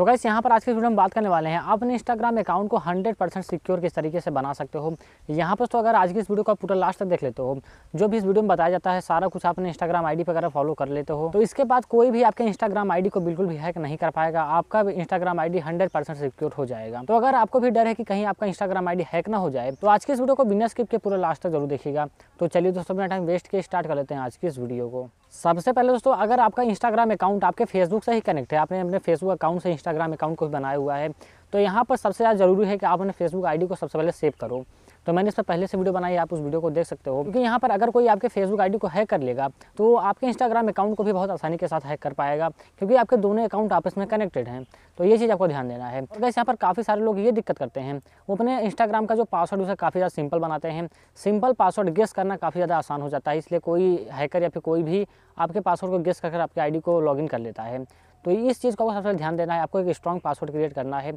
तो कैसे यहाँ पर आज की वीडियो में बात करने वाले हैं आप अपने इंस्टाग्राम अकाउंट को 100 परसेंट सिक्योर किस तरीके से बना सकते हो यहाँ पर तो अगर आज की इस वीडियो का पूरा लास्ट तक देख लेते हो जो भी इस वीडियो में बताया जाता है सारा कुछ आप अपने इंस्टाग्राम आईडी पर फॉलो कर लेते हो तो इसके बाद कोई भी आपके इंस्टाग्राम आई को बिल्कुल भी हैक नहीं कर पाएगा आपका इंस्टाग्राम आई हंड्रेड सिक्योर हो जाएगा तो अगर आपको भी डर है कि कहीं आपका इंस्टाग्राम आई हैक ना हो जाए तो आज की इस वीडियो को बिना स्किप के पूरा लास्ट तक जरूर देखिएगा तो चलिए दोस्तों अपना टाइम वेस्ट के स्टार्ट कर लेते हैं आज की इस वीडियो को सबसे पहले दोस्तों अगर आपका इंस्टाग्राम अकाउंट आपके फेसबुक से ही कनेक्ट है आपने अपने फेसबुक अकाउंट से इंस्टाग्राम अकाउंट को बनाया हुआ है तो यहाँ पर सबसे ज़्यादा ज़रूरी है कि आप अपने फेसबुक आईडी को सबसे पहले सेव करो तो मैंने इस पर पहले से वीडियो बनाई आप उस वीडियो को देख सकते हो क्योंकि यहाँ पर अगर कोई आपके फेसबुक आईडी को हैक कर लेगा तो आपके इंस्टाग्राम अकाउंट को भी बहुत आसानी के साथ हैक कर पाएगा क्योंकि आपके दोनों अकाउंट आपस में कनेक्टेड हैं तो ये चीज़ आपको ध्यान देना है तो वैसे यहाँ पर काफ़ी सारे लोग ये दिक्कत करते हैं वो अपने इंस्टाग्राम का जो पासवर्ड उसे काफ़ी ज़्यादा सिंपल बनाते हैं सिंपल पासवर्ड गेस करना काफ़ी ज़्यादा आसान हो जाता है इसलिए कोई हैकर या फिर कोई भी आपके पासवर्ड को गेस कर आपके आई को लॉग कर लेता है तो इस चीज़ को आपको सबसे ध्यान देना है आपको एक स्ट्रॉन्ग पासवर्ड क्रिएट करना है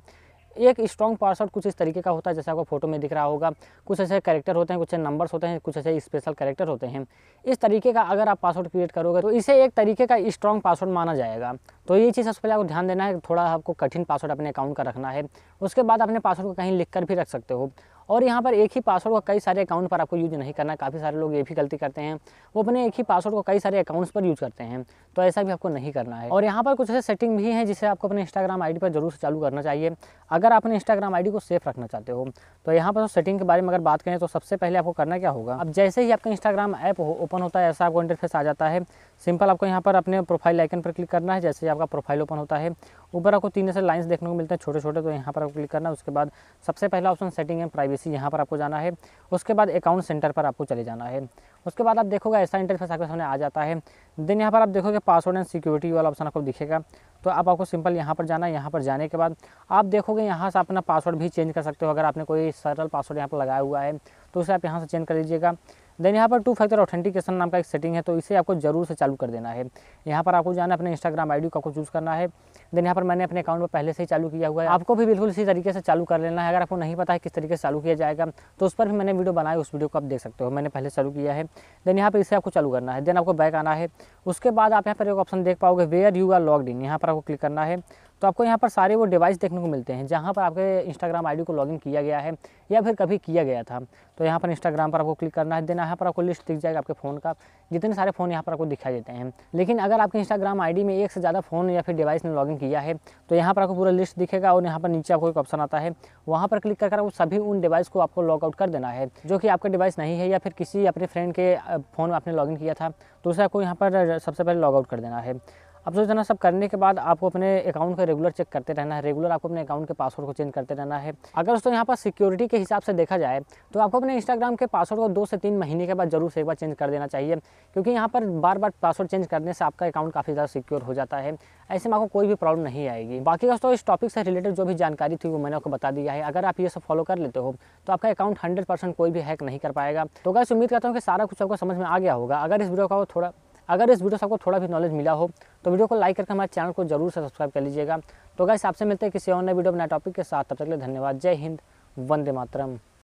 एक स्ट्रॉन्ग पासवर्ड कुछ इस तरीके का होता है जैसे आपको फोटो में दिख रहा होगा कुछ ऐसे कैरेक्टर होते हैं कुछ नंबर्स होते हैं कुछ ऐसे स्पेशल करेक्टर होते हैं इस तरीके का अगर आप पासवर्ड क्रिएट करोगे तो इसे एक तरीके का स्ट्रॉन्ग पासवर्ड माना जाएगा तो ये चीज़ सबसे पहले आपको ध्यान देना है थोड़ा आपको कठिन पासवर्ड अपने अकाउंट का रखना है उसके बाद अपने पासवर्ड को कहीं लिख कर भी रख सकते हो और यहाँ पर एक ही पासवर्ड को कई सारे अकाउंट पर आपको यूज नहीं करना काफ़ी सारे लोग ये भी गलती करते हैं वो अपने एक ही पासवर्ड को कई सारे अकाउंट्स पर यूज करते हैं तो ऐसा भी आपको नहीं करना है और यहाँ पर कुछ ऐसे सेटिंग भी हैं जिसे आपको अपने इंस्टाग्राम आई पर जरूर से चालू करना चाहिए अगर आप अपने इंस्टाग्राम आई को सेफ रखना चाहते हो तो यहाँ पर सेटिंग के बारे में अगर बात करें तो सबसे पहले आपको करना क्या होगा अब जैसे ही आपका इंस्टाग्राम ऐप ओपन होता है ऐसा आपको इंटरफेस आ जाता है सिंपल आपको यहाँ पर अपने प्रोफाइल आइकन पर क्लिक करना है जैसे ही आपका प्रोफाइल ओपन होता है ऊपर आपको तीन ऐसे लाइन्स देखने को मिलते हैं छोटे छोटे तो यहाँ पर आपको क्लिक करना है उसके बाद सबसे पहला ऑप्शन सेटिंग है प्राइवेट सर्विसिंग यहाँ पर आपको जाना है उसके बाद अकाउंट सेंटर पर आपको चले जाना है उसके बाद आप देखोगे ऐसा इंटरफेस आपके सामने आ जाता है देन यहाँ पर आप देखोगे पासवर्ड एंड सिक्योरिटी वाला ऑप्शन आपको दिखेगा तो आप आपको सिंपल यहाँ पर जाना है यहाँ पर जाने के बाद आप देखोगे यहाँ से अपना पासवर्ड भी चेंज कर सकते हो अगर आपने कोई सरल पासवर्ड यहाँ पर लगाया हुआ है तो उसे आप यहाँ से चेंज कर लीजिएगा देन यहाँ पर टू फैक्टर ऑथेंटिकेशन नाम का एक सेटिंग है तो इसे आपको जरूर से चालू कर देना है यहाँ पर आपको जाना अपने इंस्टाग्राम डी को आपको चूज़ करना है देन यहाँ पर मैंने अपने अकाउंट पर पहले से ही चालू किया हुआ है आपको भी बिल्कुल इसी तरीके से चालू कर लेना है अगर आपको नहीं पता है किस तरीके से चालू किया जाएगा तो उस पर भी मैंने वीडियो बनाई उस वीडियो को आप देख सकते हो मैंने पहले चालू किया है देन यहाँ पर इसे आपको चालू करना है देन आपको बैक आना है उसके बाद आप यहाँ पर एक ऑप्शन देख पाओगे where you are log in यहाँ पर आपको क्लिक करना है तो आपको यहाँ पर सारे वो डिवाइस देखने को मिलते हैं जहाँ पर आपके इंस्टाग्राम आईडी को लॉगिन किया गया है या फिर कभी किया गया था तो यहाँ पर इंस्टाग्राम पर आपको क्लिक करना है देना यहाँ पर आपको लिस्ट दिख जाएगा आपके फ़ोन का जितने सारे फ़ोन यहाँ पर आपको दिखाई देते हैं लेकिन अगर आपके इंस्टाग्राम आई में एक से ज़्यादा फ़ोन या फिर डिवाइस ने लॉगिन किया है तो यहाँ पर आपको पूरा लिस्ट दिखेगा और यहाँ पर नीचे आपको एक ऑप्शन आता है वहाँ पर क्लिक कर सभी उन डिवाइस को आपको लॉगआउट कर देना है जो कि आपका डिवाइस नहीं है या फिर किसी अपने फ्रेंड के फ़ोन में आपने लॉगिन किया था तो उसे आपको यहाँ पर सबसे पहले लॉगआउट कर देना है अब सोचना तो सब करने के बाद आपको अपने अकाउंट का रेगुलर चेक करते रहना है रेगुलर आपको अपने अकाउंट के पासवर्ड को चेंज करते रहना है अगर दोस्तों यहाँ पर सिक्योरिटी के हिसाब से देखा जाए तो आपको अपने इंस्टाग्राम के पासवर्ड को दो से तीन महीने के बाद जरूर से एक बार चेंज कर देना चाहिए क्योंकि यहाँ पर बार बार पासवर्ड चेंज करने से आपका अकाउंट काफ़ी ज़्यादा सिक्योर हो जाता है ऐसे में आपको कोई भी प्रॉब्लम नहीं आएगी बाकी दोस्तों इस टॉपिक से रिलेटेड जो भी जानकारी थी वो मैंने आपको बता दिया है अगर आप ये सब फॉलो कर लेते हो तो आपका अकाउंट हंड्रेड कोई भी हैक नहीं कर पाएगा तो अगर उम्मीद करता हूँ कि सारा कुछ आपको समझ में आ गया होगा अगर इस वीडियो का थोड़ा अगर इस वीडियो से आपको थोड़ा भी नॉलेज मिला हो तो वीडियो को लाइक करके हमारे चैनल को जरूर से सब्सक्राइब कर लीजिएगा तो गाइस आपसे मिलते हैं किसी और नए वीडियो नए टॉपिक के साथ तब तक के लिए धन्यवाद जय हिंद वंदे मातरम